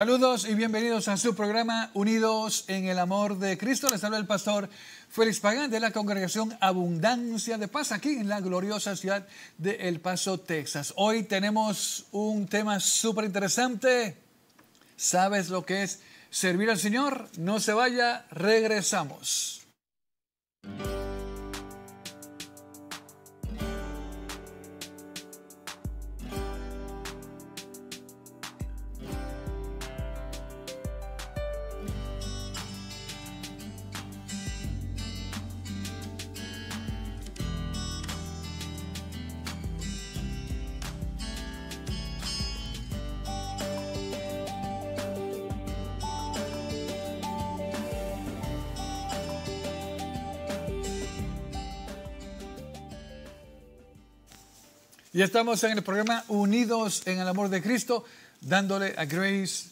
Saludos y bienvenidos a su programa Unidos en el Amor de Cristo. Les habla el pastor Félix Pagán de la congregación Abundancia de Paz aquí en la gloriosa ciudad de El Paso, Texas. Hoy tenemos un tema súper interesante. ¿Sabes lo que es servir al Señor? No se vaya, regresamos. Y estamos en el programa Unidos en el Amor de Cristo, dándole a Grace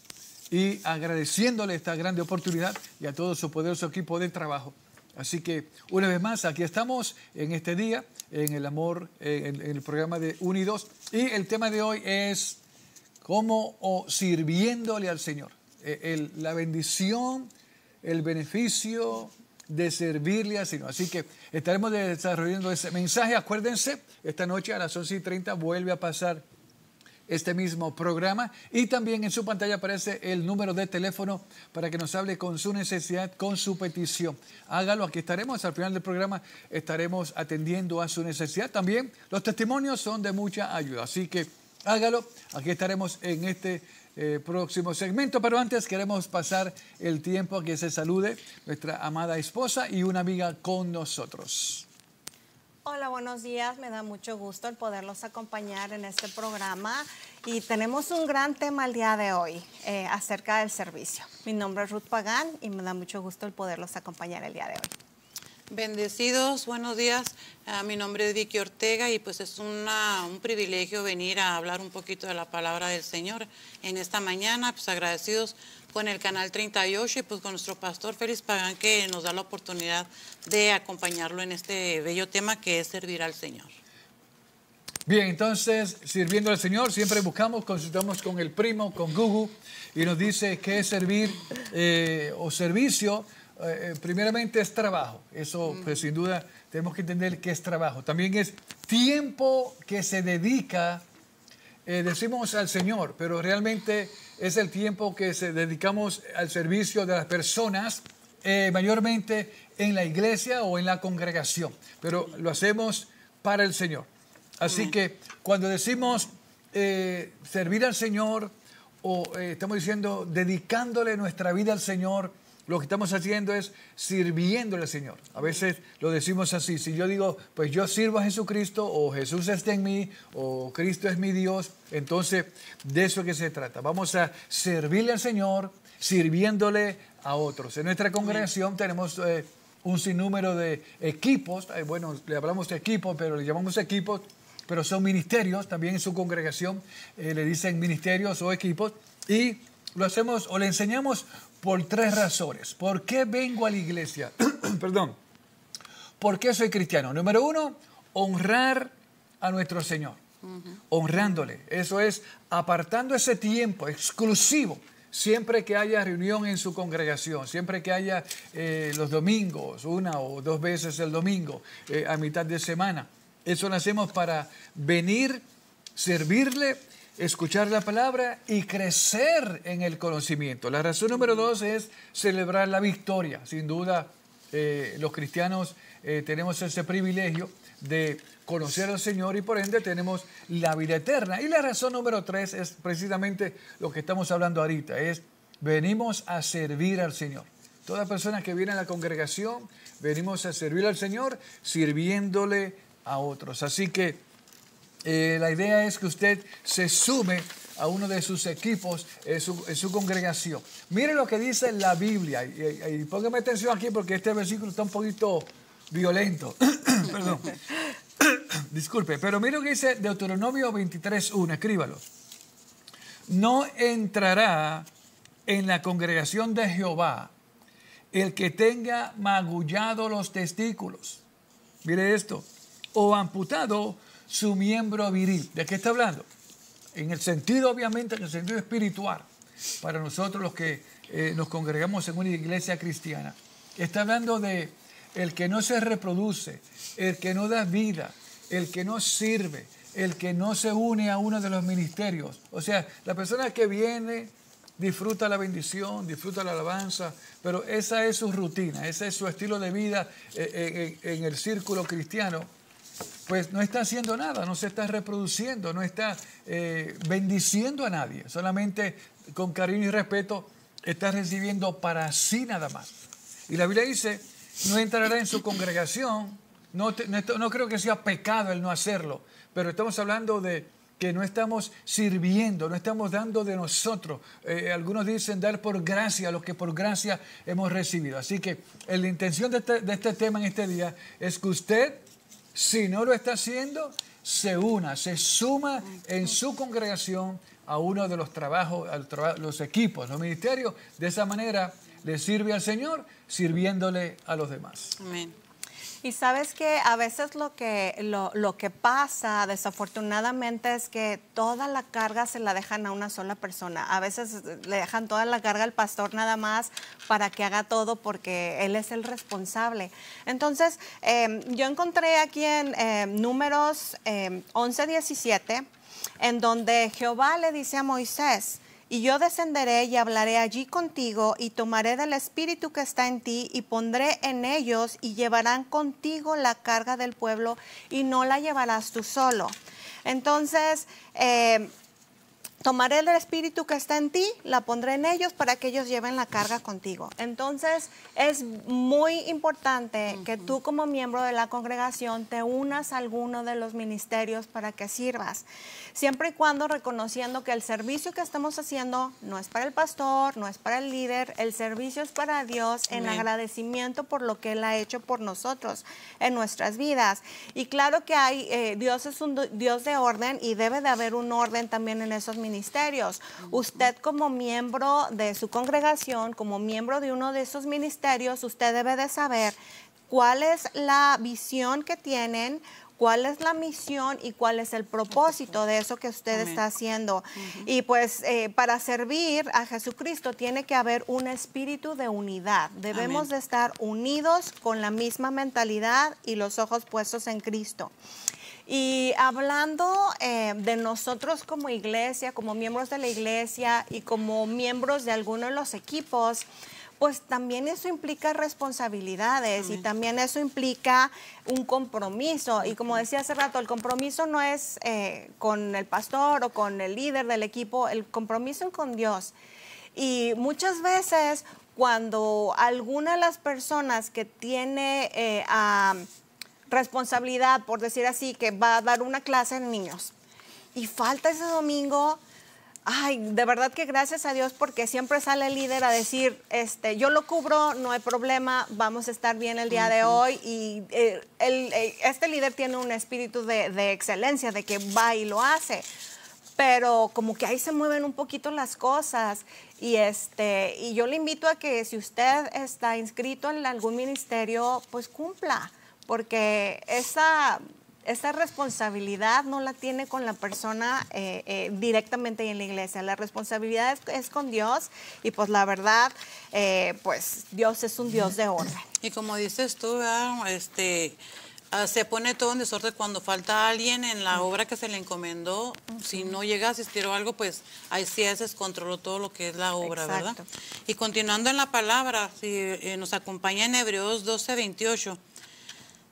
y agradeciéndole esta grande oportunidad y a todo su poderoso equipo de trabajo. Así que una vez más, aquí estamos en este día, en el amor, en, el programa de Unidos. Y el tema de hoy es cómo sirviéndole al Señor. Eh, la bendición, el beneficio, de servirle así. Así que estaremos desarrollando ese mensaje. Acuérdense, esta noche a las 11 y 30 vuelve a pasar este mismo programa y también en su pantalla aparece el número de teléfono para que nos hable con su necesidad, con su petición. Hágalo, aquí estaremos, al final del programa estaremos atendiendo a su necesidad. También los testimonios son de mucha ayuda, así que hágalo, aquí estaremos en este eh, próximo segmento, pero antes queremos pasar el tiempo a que se salude nuestra amada esposa y una amiga con nosotros. Hola, buenos días. Me da mucho gusto el poderlos acompañar en este programa y tenemos un gran tema el día de hoy eh, acerca del servicio. Mi nombre es Ruth Pagán y me da mucho gusto el poderlos acompañar el día de hoy. Bendecidos, buenos días. Ah, mi nombre es Vicky Ortega y pues es un privilegio venir a hablar un poquito de la palabra del Señor en esta mañana, pues agradecidos con el Canal 38 y pues con nuestro pastor Félix Pagán que nos da la oportunidad de acompañarlo en este bello tema que es servir al Señor. Bien, entonces, sirviendo al Señor, siempre buscamos, consultamos con el primo, con Google, y nos dice qué es servir eh, o servicio eh, eh, primeramente es trabajo, eso mm. pues, sin duda tenemos que entender que es trabajo. También es tiempo que se dedica, eh, decimos al Señor, pero realmente es el tiempo que se dedicamos al servicio de las personas, mayormente en la iglesia o en la congregación, pero lo hacemos para el Señor. Así mm. que cuando decimos servir al Señor, o estamos diciendo dedicándole nuestra vida al Señor, lo que estamos haciendo es sirviéndole al Señor. A veces lo decimos así, si yo digo, pues yo sirvo a Jesucristo o Jesús está en mí o Cristo es mi Dios, entonces de eso que se trata. Vamos a servirle al Señor sirviéndole a otros. En nuestra congregación tenemos... Eh, un sinnúmero de equipos, eh, bueno, le hablamos de equipos, pero le llamamos equipos, pero son ministerios, también en su congregación eh, le dicen ministerios o equipos, y lo hacemos o le enseñamos por tres razones. ¿Por qué vengo a la iglesia? Perdón. ¿Por qué soy cristiano? Número uno, honrar a nuestro Señor. Honrándole. Eso es apartando ese tiempo exclusivo siempre que haya reunión en su congregación, siempre que haya eh, los domingos, una o dos veces el domingo, eh, a mitad de semana. Eso lo hacemos para venir, servirle escuchar la palabra y crecer en el conocimiento. La razón número dos es celebrar la victoria. Sin duda, eh, los cristianos eh, tenemos ese privilegio de conocer al Señor y por ende tenemos la vida eterna. Y la razón número tres es precisamente lo que estamos hablando ahorita, es venimos a servir al Señor. Toda persona que viene a la congregación, venimos a servir al Señor sirviéndole a otros. Así que eh, la idea es que usted se sume a uno de sus equipos en su, congregación. Mire lo que dice la Biblia, y, póngame atención aquí porque este versículo está un poquito violento. Perdón. Disculpe, pero mire lo que dice Deuteronomio 23.1, escríbalo. No entrará en la congregación de Jehová el que tenga magullado los testículos. Mire esto. O amputado su miembro viril. ¿De qué está hablando? En el sentido, obviamente, en el sentido espiritual, para nosotros los que eh, nos congregamos en una iglesia cristiana. Está hablando de el que no se reproduce, el que no da vida, el que no sirve, el que no se une a uno de los ministerios. O sea, la persona que viene disfruta la bendición, disfruta la alabanza, pero esa es su rutina, ese es su estilo de vida eh, eh, en el círculo cristiano pues no está haciendo nada, no se está reproduciendo, no está eh, bendiciendo a nadie, solamente con cariño y respeto está recibiendo para sí nada más. Y la Biblia dice, no entrará en su congregación, no, creo que sea pecado el no hacerlo, pero estamos hablando de, que no estamos sirviendo, no estamos dando de nosotros. Eh, algunos dicen dar por gracia lo que por gracia hemos recibido. Así que eh, la intención este, de este tema en este día es que usted si no lo está haciendo, se una, se suma en su congregación a uno de los trabajos, los equipos, los ministerios. De esa manera le sirve al Señor, sirviéndole a los demás. Amén. Y sabes que a veces lo que, lo, que pasa desafortunadamente es que toda la carga se la dejan a una sola persona. A veces le dejan toda la carga al pastor nada más para que haga todo porque él es el responsable. Entonces, em, yo encontré aquí en em, números eh, 11, 17, en donde Jehová le dice a Moisés, y yo descenderé y hablaré allí contigo y tomaré del espíritu que está en ti y pondré en ellos y llevarán contigo la carga del pueblo y no la llevarás tú solo. Entonces, eh, tomaré el espíritu que está en ti, la pondré en ellos para que ellos lleven la carga contigo. Entonces es muy importante que tú como miembro de la congregación te unas a alguno de los ministerios para que sirvas, siempre y cuando reconociendo que el servicio que estamos haciendo no es para el pastor, no es para el líder, el servicio es para Dios en agradecimiento por lo que Él ha hecho por nosotros en nuestras vidas. Y claro que hay, eh, Dios es un Dios de orden y debe de haber un orden también en esos ministerios ministerios. Usted como miembro de su congregación, como miembro de uno de esos ministerios, usted debe de saber cuál es la visión que tienen, cuál es la misión y cuál es el propósito de eso que usted está haciendo. Y pues eh, para servir a Jesucristo tiene que haber un espíritu de unidad. Debemos de estar unidos con la misma mentalidad y los ojos puestos en Cristo. Y hablando eh, de nosotros como iglesia, como miembros de la iglesia y como miembros de alguno de los equipos, pues también eso implica responsabilidades y también eso implica un compromiso. Y como decía hace rato, el compromiso no es eh, con el pastor o con el líder del equipo, el compromiso es con Dios. Y muchas veces cuando alguna de las personas que tiene eh, a responsabilidad, por decir así, que va a dar una clase en niños y falta ese domingo, ay, de verdad que gracias a Dios porque siempre sale el líder a decir, este, yo lo cubro, no hay problema, vamos a estar bien el día de hoy. Y eh, eh, este líder tiene un espíritu de, excelencia, de que va y lo hace pero como que ahí se mueven un poquito las cosas y este y yo le invito a que si usted está inscrito en algún ministerio pues cumpla porque esa, esa responsabilidad no la tiene con la persona eh, eh, directamente en la iglesia. La responsabilidad es, con Dios y pues la verdad, eh, pues Dios es un Dios de orden. Y como dices tú, este ah, se pone todo en desorden cuando falta alguien en la obra que se le encomendó. Si no llega a asistir o algo, pues ahí sí se descontroló todo lo que es la obra, Exacto. ¿verdad? Y continuando en la palabra, si eh, nos acompaña en Hebreos 12, 28.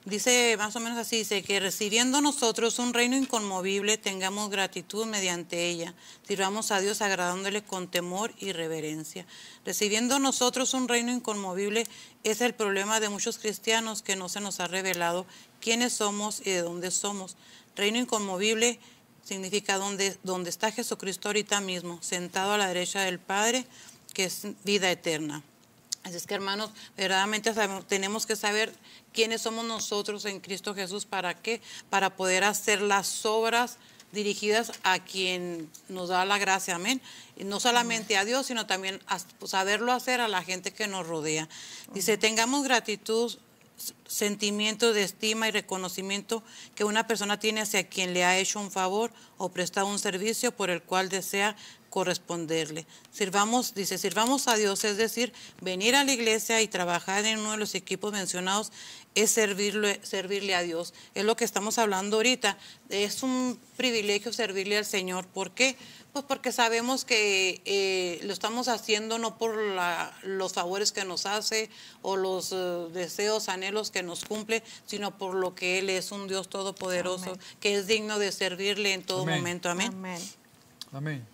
Dice más o menos así, dice que recibiendo nosotros un reino inconmovible tengamos gratitud mediante ella, sirvamos a Dios agradándole con temor y reverencia. Recibiendo nosotros un reino inconmovible es el problema de muchos cristianos que no se nos ha revelado quiénes somos y de dónde somos. Reino inconmovible significa donde, donde está Jesucristo ahorita mismo, sentado a la derecha del Padre, que es vida eterna. Así es que hermanos, verdaderamente tenemos que saber quiénes somos nosotros en Cristo Jesús, para qué, para poder hacer las obras dirigidas a quien nos da la gracia, amén. Y no solamente a Dios, sino también a pues, saberlo hacer a la gente que nos rodea. Dice, tengamos gratitud sentimiento de estima y reconocimiento que una persona tiene hacia quien le ha hecho un favor o prestado un servicio por el cual desea corresponderle. Sirvamos, dice, sirvamos a Dios, es decir, venir a la iglesia y trabajar en uno de los equipos mencionados es servirle, servirle a Dios. Es lo que estamos hablando ahorita. Es un privilegio servirle al Señor. ¿Por qué? Pues porque sabemos que eh, lo estamos haciendo no por los favores que nos hace o los eh, deseos, anhelos que nos cumple, sino por lo que Él es un Dios todopoderoso, que es digno de servirle en todo momento. Amén. Amén.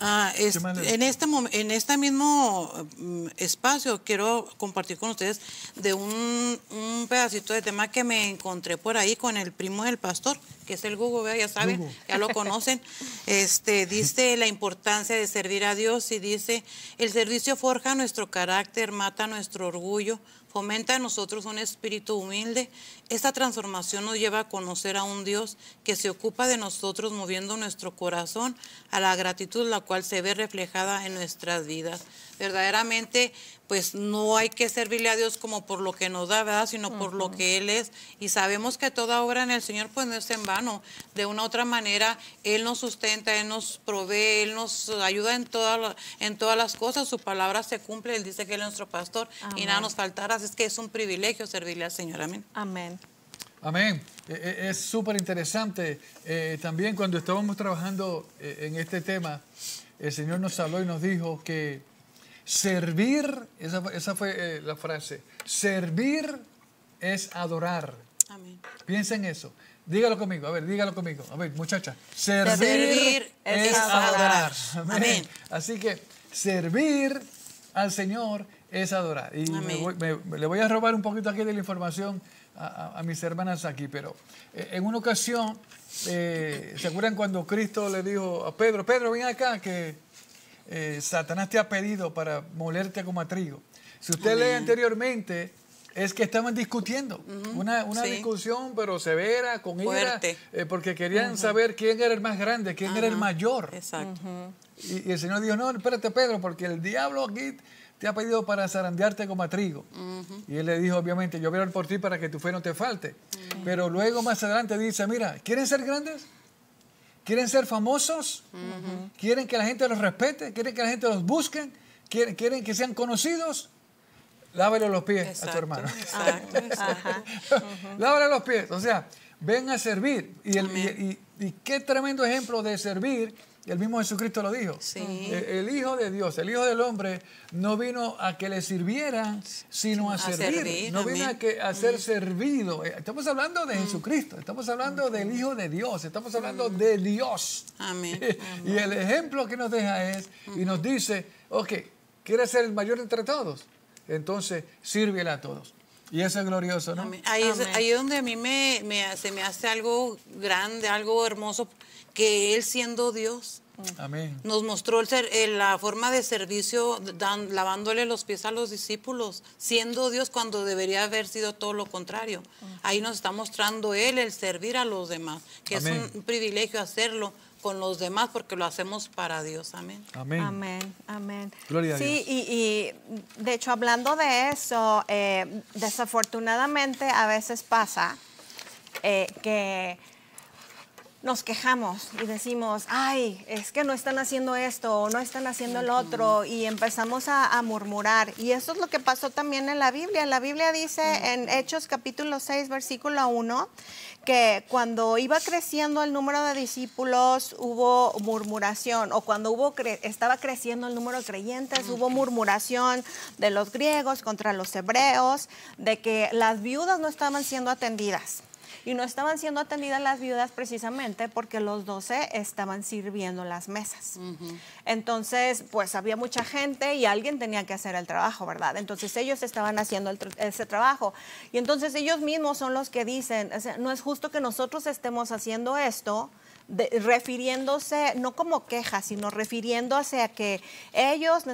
Ah, en, este, en este mismo mm, espacio quiero compartir con ustedes de un, pedacito de tema que me encontré por ahí con el primo del pastor, que es el Google, ya saben, ya lo conocen. Este, dice la importancia de servir a Dios y dice, el servicio forja nuestro carácter, mata nuestro orgullo, fomenta en nosotros un espíritu humilde. Esta transformación nos lleva a conocer a un Dios que se ocupa de nosotros moviendo nuestro corazón a la gratitud, la cual se ve reflejada en nuestras vidas verdaderamente pues no hay que servirle a Dios como por lo que nos da, ¿verdad? Sino por lo que Él es. Y sabemos que toda obra en el Señor pues no es en vano. De una u otra manera, Él nos sustenta, Él nos provee, Él nos ayuda en, en todas las cosas. Su palabra se cumple, Él dice que Él es nuestro pastor y nada nos faltará. Así es que es un privilegio servirle al Señor. Amén. Amén. Amén. E, e, es súper interesante. Eh, también cuando estábamos trabajando eh, en este tema, el Señor nos habló y nos dijo que Servir, esa, fue eh, la frase, servir es adorar. Piensa en eso. Dígalo conmigo, a ver, dígalo conmigo. A ver, muchacha, servir, es, adorar. Así que servir al Señor es adorar. Y le voy a robar un poquito aquí de la información a, mis hermanas aquí, pero eh, en una ocasión, eh, ¿se acuerdan cuando Cristo le dijo a Pedro, Pedro, ven acá, que eh, Satanás te ha pedido para molerte como a trigo. Si usted lee anteriormente, es que estaban discutiendo, una, discusión pero severa, con ira, eh, porque querían saber quién era el más grande, quién era el mayor. Exacto. Y, el Señor dijo, no, espérate Pedro, porque el diablo aquí te ha pedido para zarandearte como a trigo. Y él le dijo, obviamente, yo voy a por ti para que tu fe no te falte. Pero luego más adelante dice, mira, ¿quieren ser grandes? ¿Quieren ser famosos? ¿Quieren que la gente los respete? ¿Quieren que la gente los busque? ¿Quieren, que sean conocidos? Lávale los pies a tu hermano. Exacto, los pies. O sea, ven a servir. y, qué tremendo ejemplo de servir el mismo Jesucristo lo dijo. El, Hijo de Dios, el Hijo del Hombre, no vino a que le sirvieran, sino a, servir. No vino a, que, ser mm. servido. Eh, estamos hablando de mm. Jesucristo, estamos hablando del Hijo de Dios, estamos hablando mm. de Dios. Amén. y el ejemplo que nos deja es, y nos dice, ok, ¿quieres ser el mayor entre todos? Entonces, sírvele a todos. Y eso es glorioso, ¿no? Ahí, es, donde a mí me, se me hace algo grande, algo hermoso que Él siendo Dios Nos mostró el ser, eh, la forma de servicio lavándole los pies a los discípulos, siendo Dios cuando debería haber sido todo lo contrario. Ahí nos está mostrando Él el servir a los demás, que es un privilegio hacerlo con los demás porque lo hacemos para Dios. Amén. Amén. Amén. Gloria a Dios. Y, y, de hecho hablando de eso, eh, desafortunadamente a veces pasa eh, que nos quejamos y decimos, ay, es que no están haciendo esto o no están haciendo el otro y empezamos a, murmurar. Y eso es lo que pasó también en la Biblia. La Biblia dice en Hechos capítulo 6, versículo 1, que cuando iba creciendo el número de discípulos hubo murmuración o cuando hubo estaba creciendo el número de creyentes hubo murmuración de los griegos contra los hebreos, de que las viudas no estaban siendo atendidas y no estaban siendo atendidas las viudas precisamente porque los 12 estaban sirviendo las mesas. Entonces, pues había mucha gente y alguien tenía que hacer el trabajo, ¿verdad? Entonces ellos estaban haciendo ese trabajo. Y entonces ellos mismos son los que dicen, no es justo que nosotros estemos haciendo esto refiriéndose, no como queja, sino refiriéndose a que ellos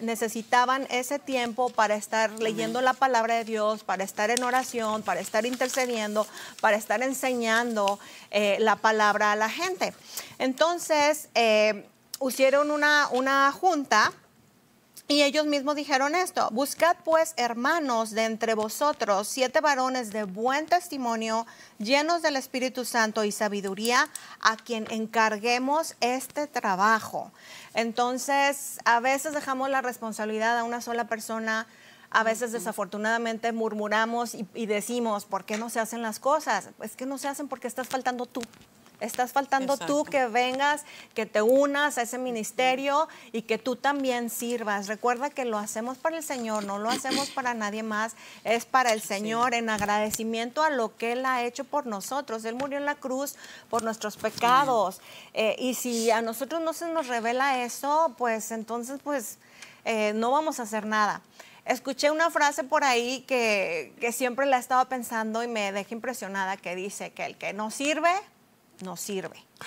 necesitaban ese tiempo para estar leyendo la palabra de Dios, para estar en oración, para estar intercediendo, para estar enseñando eh, la palabra a la gente. Entonces, eh, hicieron una, una junta y ellos mismos dijeron esto, buscad pues hermanos de entre vosotros, siete varones de buen testimonio, llenos del Espíritu Santo y sabiduría, a quien encarguemos este trabajo. Entonces, a veces dejamos la responsabilidad a una sola persona, a veces desafortunadamente murmuramos y, decimos, ¿por qué no se hacen las cosas? Es que no se hacen porque estás faltando tú. Estás faltando tú que vengas, que te unas a ese ministerio y que tú también sirvas. Recuerda que lo hacemos para el Señor, no lo hacemos para nadie más, es para el Señor en agradecimiento a lo que Él ha hecho por nosotros. Él murió en la cruz por nuestros pecados. Eh, y si a nosotros no se nos revela eso, pues entonces pues eh, no vamos a hacer nada escuché una frase por ahí que, siempre la he estado pensando y me deja impresionada que dice que el que no sirve, no sirve.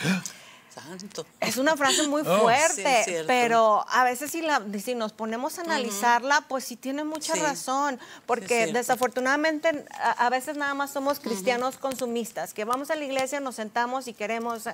Santo. Es una frase muy oh, fuerte, pero a veces si, nos ponemos a analizarla, pues sí tiene mucha razón, porque desafortunadamente a, veces nada más somos cristianos consumistas, que vamos a la iglesia, nos sentamos y queremos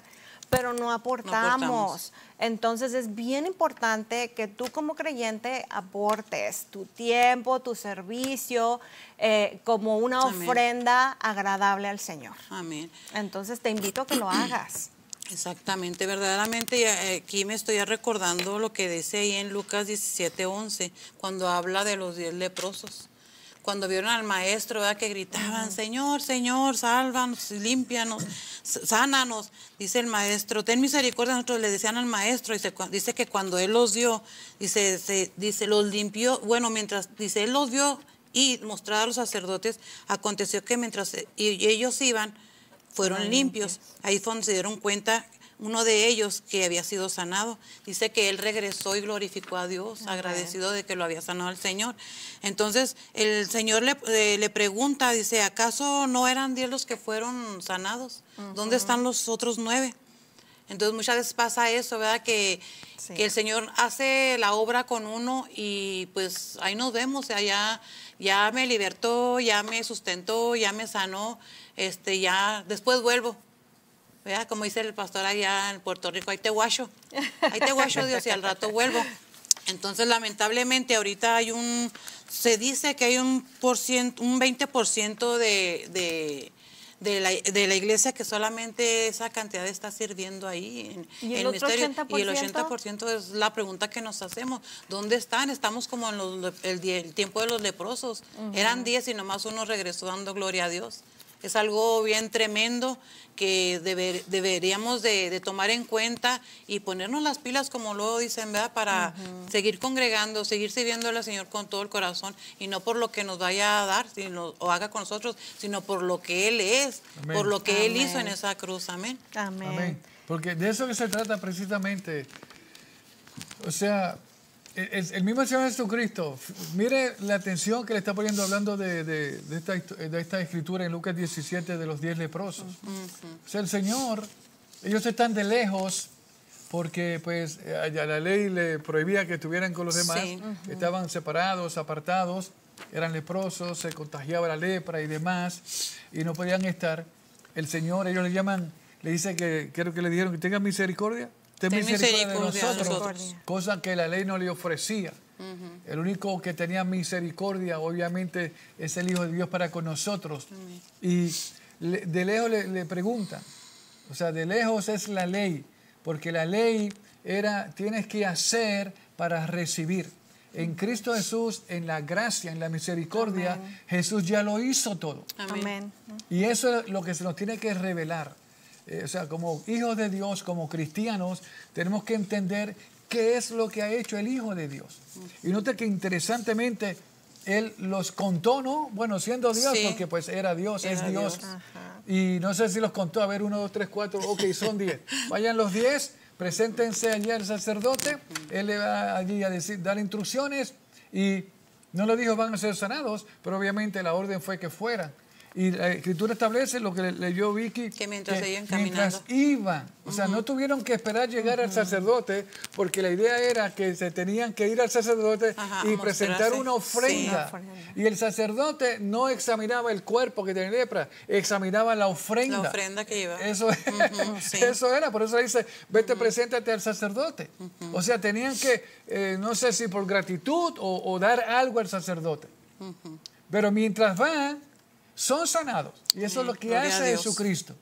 pero no aportamos. Entonces es bien importante que tú como creyente aportes tu tiempo, tu servicio, eh, como una ofrenda agradable al Señor. Amén. Entonces te invito a que lo hagas. Exactamente, verdaderamente eh, aquí me estoy recordando lo que dice ahí en Lucas 17:11, cuando habla de los diez leprosos cuando vieron al maestro, ¿verdad? Que gritaban, Señor, Señor, sálvanos, límpianos, sánanos. Dice el maestro, ten misericordia. Nosotros le decían al maestro, y dice que cuando él los dio, dice, se, dice, los limpió. Bueno, mientras, dice, él los vio y mostraba a los sacerdotes, aconteció que mientras eh, ellos iban, fueron limpios. Ahí fue donde se dieron cuenta uno de ellos que había sido sanado. Dice que él regresó y glorificó a Dios, agradecido de que lo había sanado el Señor. Entonces el Señor le, eh, le pregunta, dice, ¿acaso no eran diez los que fueron sanados? ¿Dónde están los otros nueve? Entonces muchas veces pasa eso, ¿verdad? Que, el Señor hace la obra con uno y pues ahí nos vemos, ya, ya me libertó, ya me sustentó, ya me sanó, este, ya después vuelvo. Como dice el pastor allá en Puerto Rico, ahí te guacho, ahí te guacho Dios y al rato vuelvo. Entonces, lamentablemente, ahorita hay un, se dice que hay un, por ciento, un 20% de, de, de, la, de, la, iglesia que solamente esa cantidad está sirviendo ahí ¿Y el, 80%? Y el 80% es la pregunta que nos hacemos. ¿Dónde están? Estamos como en el, tiempo de los leprosos. Eran 10 y nomás uno regresó dando gloria a Dios. Es algo bien tremendo que deberíamos de, tomar en cuenta y ponernos las pilas, como luego dicen, ¿verdad? Para seguir congregando, seguir sirviéndole al Señor con todo el corazón y no por lo que nos vaya a dar sino, o haga con nosotros, sino por lo que Él es, por lo que Él hizo en esa cruz. Amén. Amén. Amén. Porque de eso que se trata precisamente. O sea, el, mismo Señor Jesucristo, mire la atención que le está poniendo hablando de, esta, escritura en Lucas 17 de los 10 leprosos. O sea, el Señor, ellos están de lejos porque pues la ley le prohibía que estuvieran con los demás, estaban separados, apartados, eran leprosos, se contagiaba la lepra y demás, y no podían estar. El Señor, ellos le llaman, le dice que, creo que le dijeron que tengan misericordia ten misericordia, de nosotros, cosa que la ley no le ofrecía. El único que tenía misericordia, obviamente, es el Hijo de Dios para con nosotros. Y de lejos le, le preguntan, o sea, de lejos es la ley, porque la ley era, tienes que hacer para recibir. En Cristo Jesús, en la gracia, en la misericordia, Jesús ya lo hizo todo. Y eso es lo que se nos tiene que revelar. Eh, o sea, como hijos de Dios, como cristianos, tenemos que entender qué es lo que ha hecho el Hijo de Dios. Y note que interesantemente él los contó, ¿no? Bueno, siendo Dios, porque pues era Dios, es Dios. Y no sé si los contó, a ver, uno, dos, tres, cuatro, ok, son diez. Vayan los diez, preséntense allí al sacerdote, él le va allí a decir, dar instrucciones y no le dijo van a ser sanados, pero obviamente la orden fue que fueran. Y la escritura establece lo que leyó Vicky. Que mientras iban O sea, no tuvieron que esperar llegar al sacerdote, porque la idea era que se tenían que ir al sacerdote y presentar una ofrenda. Y el sacerdote no examinaba el cuerpo que tenía lepra, examinaba la ofrenda. La ofrenda que iba. Eso, era, por eso dice, vete, preséntate al sacerdote. O sea, tenían que, eh, no sé si por gratitud o, o, dar algo al sacerdote. Pero mientras van son sanados. Y eso es lo que hace Jesucristo.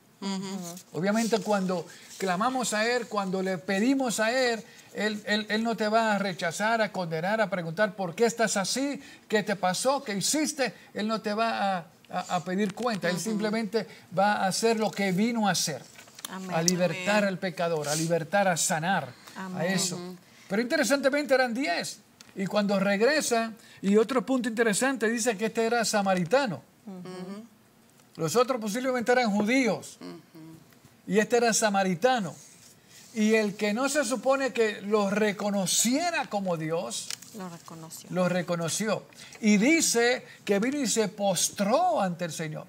Obviamente cuando clamamos a Él, cuando le pedimos a Él, él, no te va a rechazar, a condenar, a preguntar por qué estás así, qué te pasó, qué hiciste. Él no te va a, pedir cuenta. Él simplemente va a hacer lo que vino a hacer. a libertar al pecador, a libertar, a sanar, a eso. Pero interesantemente eran diez. Y cuando regresa, y otro punto interesante, dice que este era samaritano. Los otros posiblemente eran judíos. Y este era samaritano. Y el que no se supone que los reconociera como Dios, los reconoció. Y dice que vino y se postró ante el Señor.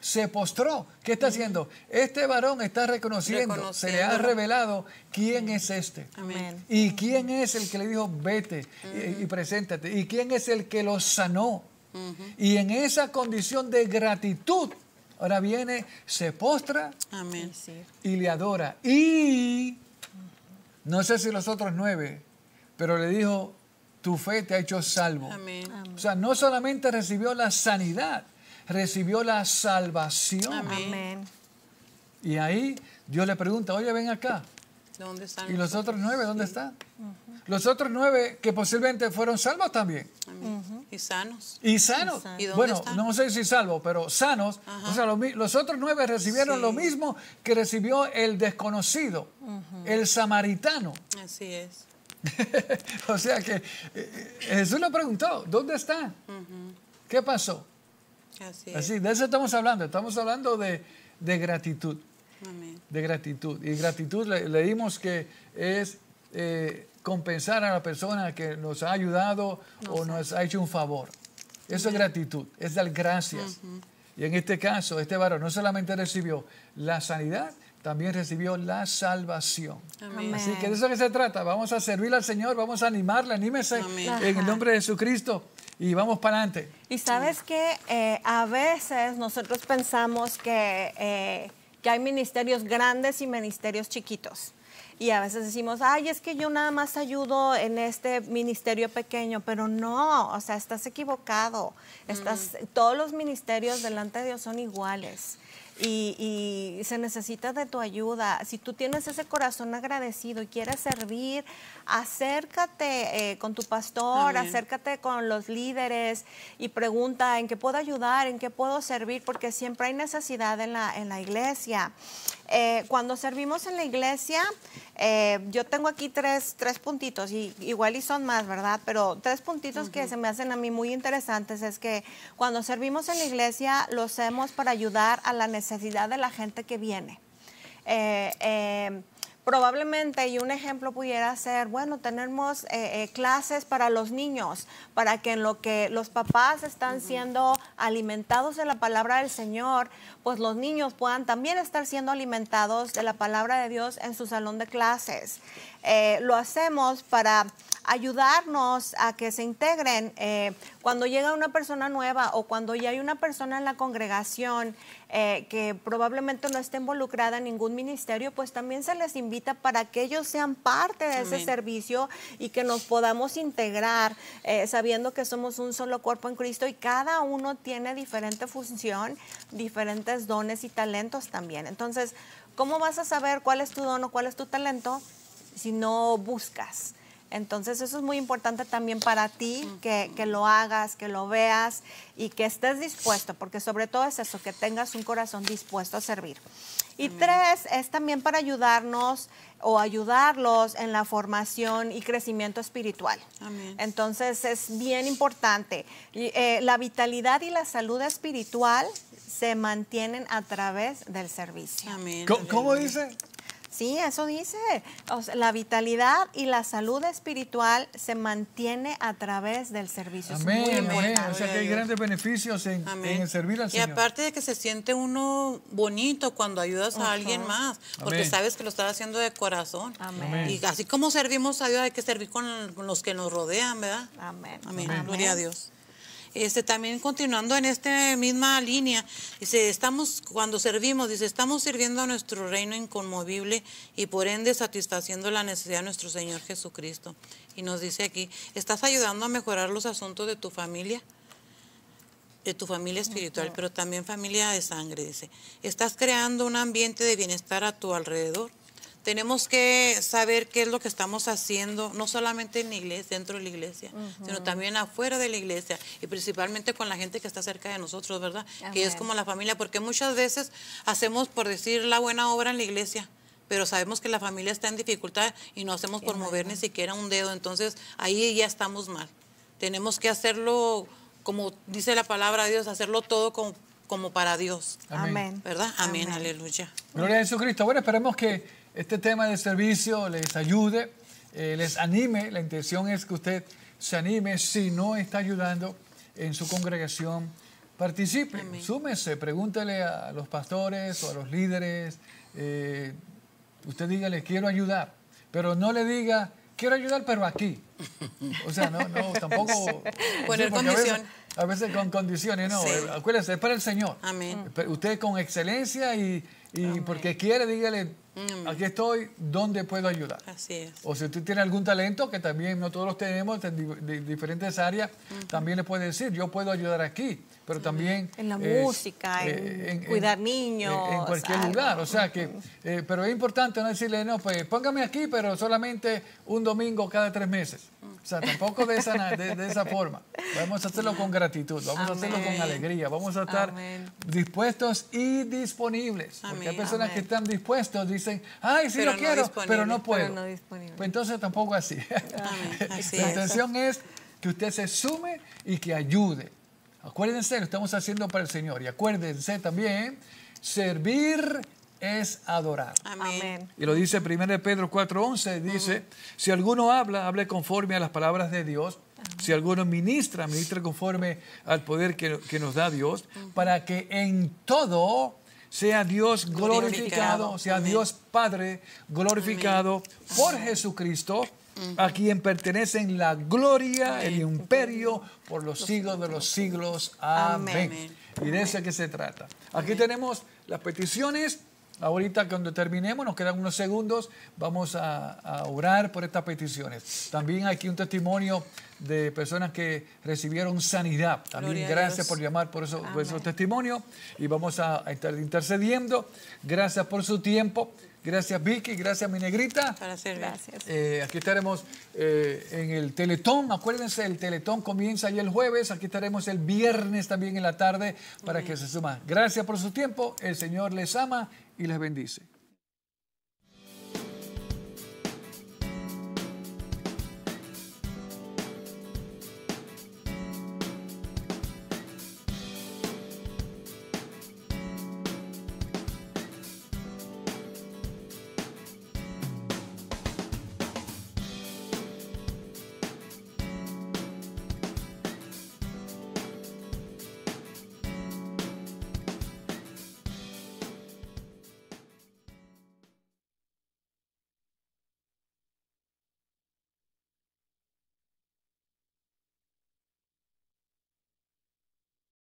Se postró. ¿Qué está haciendo? Este varón está reconociendo, se le ha revelado quién es este. Y quién es el que le dijo, vete y, y, preséntate. Y quién es el que lo sanó. Y en esa condición de gratitud, ahora viene, se postra Amén. y le adora. Y no sé si los otros nueve, pero le dijo, tu fe te ha hecho salvo. Amén. O sea, no solamente recibió la sanidad, recibió la salvación. Amén. Y ahí Dios le pregunta, oye, ven acá. ¿Dónde están ¿Y los otros nueve dónde están? Los otros nueve que posiblemente fueron salvos también. Amén sanos. Y sanos. bueno, no sé si salvo, pero sanos. O sea, los, otros nueve recibieron lo mismo que recibió el desconocido, el samaritano. Así es. o sea que eh, eh, Jesús le preguntó, ¿dónde está? ¿Qué pasó? Así, es. de eso estamos hablando. Estamos hablando de, gratitud. De gratitud. Y gratitud le, dimos que es... Eh, compensar a la persona que nos ha ayudado o nos ha hecho un favor. Eso es gratitud, es dar gracias. Y en este caso, este varón no solamente recibió la sanidad, también recibió la salvación. Así que de eso que se trata. Vamos a servir al Señor, vamos a animarle, anímese en el nombre de Jesucristo y vamos para adelante. Y sabes que eh, a veces nosotros pensamos que, eh, que hay ministerios grandes y ministerios chiquitos. Y a veces decimos, ay, es que yo nada más ayudo en este ministerio pequeño, pero no, o sea, estás equivocado. Estás, Todos los ministerios delante de Dios son iguales y, se necesita de tu ayuda. Si tú tienes ese corazón agradecido y quieres servir, acércate eh, con tu pastor, acércate con los líderes y pregunta en qué puedo ayudar, en qué puedo servir, porque siempre hay necesidad en la, en la iglesia. Eh, cuando servimos en la iglesia, eh, yo tengo aquí tres, tres puntitos, y igual y son más, ¿verdad? Pero tres puntitos que se me hacen a mí muy interesantes es que cuando servimos en la iglesia, lo hacemos para ayudar a la necesidad necesidad de la gente que viene. Eh, eh, probablemente, y un ejemplo pudiera ser, bueno, tenemos eh, clases para los niños, para que en lo que los papás están siendo alimentados de la palabra del Señor, pues los niños puedan también estar siendo alimentados de la palabra de Dios en su salón de clases. Eh, lo hacemos para ayudarnos a que se integren. Eh, cuando llega una persona nueva o cuando ya hay una persona en la congregación eh, que probablemente no esté involucrada en ningún ministerio, pues también se les invita para que ellos sean parte de ese servicio y que nos podamos integrar sabiendo que somos un solo cuerpo en Cristo y cada uno tiene diferente función, diferentes dones y talentos también. Entonces, ¿cómo vas a saber cuál es tu don o cuál es tu talento? si no buscas. Entonces eso es muy importante también para ti, que, lo hagas, que lo veas y que estés dispuesto, porque sobre todo es eso, que tengas un corazón dispuesto a servir. Y tres, es también para ayudarnos o ayudarlos en la formación y crecimiento espiritual. Entonces es bien importante. Eh, la vitalidad y la salud espiritual se mantienen a través del servicio. ¿cómo dice? Sí, eso dice. la vitalidad y la salud espiritual se mantiene a través del servicio. Amén, muy amén. O sea que hay grandes beneficios en, el servir al y Señor. Y aparte de que se siente uno bonito cuando ayudas a alguien más, porque sabes que lo estás haciendo de corazón. Y así como servimos a Dios, hay que servir con los que nos rodean, ¿verdad? Amén. amén. Gloria a Dios. Este, también continuando en esta misma línea, dice, estamos, cuando servimos, dice, estamos sirviendo a nuestro reino inconmovible y por ende satisfaciendo la necesidad de nuestro Señor Jesucristo. Y nos dice aquí, ¿estás ayudando a mejorar los asuntos de tu familia? de tu familia espiritual, pero también familia de sangre, dice. Estás creando un ambiente de bienestar a tu alrededor tenemos que saber qué es lo que estamos haciendo, no solamente en la iglesia, dentro de la iglesia, sino también afuera de la iglesia y principalmente con la gente que está cerca de nosotros, ¿verdad? Que es como la familia, porque muchas veces hacemos, por decir, la buena obra en la iglesia pero sabemos que la familia está en dificultad y no hacemos por mover ni siquiera un dedo, entonces ahí ya estamos mal. Tenemos que hacerlo, como dice la palabra de Dios, hacerlo todo como, como para Dios. Amén. ¿Verdad? Amén, Amén. aleluya. Gloria a Jesucristo. Bueno, esperemos que este tema de servicio les ayude, eh, les anime. La intención es que usted se anime. Si no está ayudando en su congregación, participe, súmese, pregúntele a los pastores o a los líderes. Eh, usted dígale, quiero ayudar, pero no le diga, quiero ayudar, pero aquí. O sea, no, tampoco. Poner condición. A veces, con condiciones, no. Eh, Acuérdense, es para el Señor. Amén. Usted con excelencia y porque quiere, dígale, Mm. Aquí estoy, ¿dónde puedo ayudar? Así es. O si usted tiene algún talento, que también no todos los tenemos, en diferentes áreas, también le puede decir, yo puedo ayudar aquí pero también... En la eh, música, en, eh, cuidar niños. En, cualquier lugar, o sea que... Eh, pero es importante no decirle, no, pues póngame aquí, pero solamente un domingo cada tres meses. O sea, tampoco de esa, de, esa forma. Vamos a hacerlo con gratitud, vamos a hacerlo con alegría, vamos a estar dispuestos y disponibles. Porque hay personas que están dispuestos, dicen, ay, sí lo quiero, pero no puedo. pues entonces tampoco así. así La intención es que usted se sume y que ayude. Acuérdense, lo estamos haciendo para el Señor. Y acuérdense también, servir es adorar. Amén. Y lo dice 1 Pedro 4:11, dice, si alguno habla, hable conforme a las palabras de Dios. Si alguno ministra, ministra conforme al poder que, nos da Dios, para que en todo sea Dios glorificado, sea Dios Padre glorificado por Jesucristo a quien pertenecen la gloria, el imperio, por los siglos de los siglos. Amén. Y de eso que se trata. Aquí tenemos las peticiones. Ahorita cuando terminemos, nos quedan unos segundos, vamos a, orar por estas peticiones. También aquí un testimonio de personas que recibieron sanidad. También gracias por llamar por, eso, esos testimonios y vamos a estar intercediendo. Gracias por su tiempo Gracias Vicky, gracias mi negrita. Para gracias. Eh, aquí estaremos eh, en el Teletón. Acuérdense, el Teletón comienza ya el jueves. Aquí estaremos el viernes también en la tarde para que se suma. Gracias por su tiempo. El Señor les ama y les bendice.